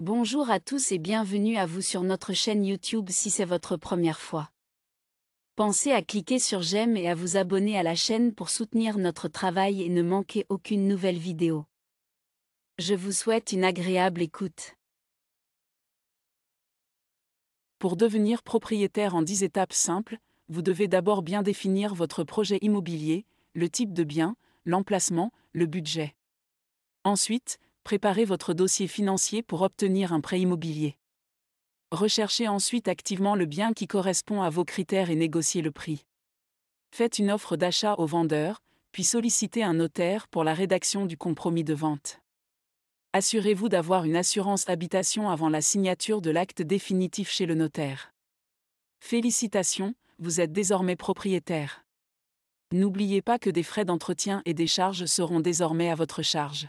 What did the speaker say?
Bonjour à tous et bienvenue à vous sur notre chaîne YouTube si c'est votre première fois. Pensez à cliquer sur j'aime et à vous abonner à la chaîne pour soutenir notre travail et ne manquer aucune nouvelle vidéo. Je vous souhaite une agréable écoute. Pour devenir propriétaire en 10 étapes simples, vous devez d'abord bien définir votre projet immobilier, le type de bien, l'emplacement, le budget. Ensuite, préparez votre dossier financier pour obtenir un prêt immobilier. Recherchez ensuite activement le bien qui correspond à vos critères et négociez le prix. Faites une offre d'achat au vendeur, puis sollicitez un notaire pour la rédaction du compromis de vente. Assurez-vous d'avoir une assurance habitation avant la signature de l'acte définitif chez le notaire. Félicitations, vous êtes désormais propriétaire. N'oubliez pas que des frais d'entretien et des charges seront désormais à votre charge.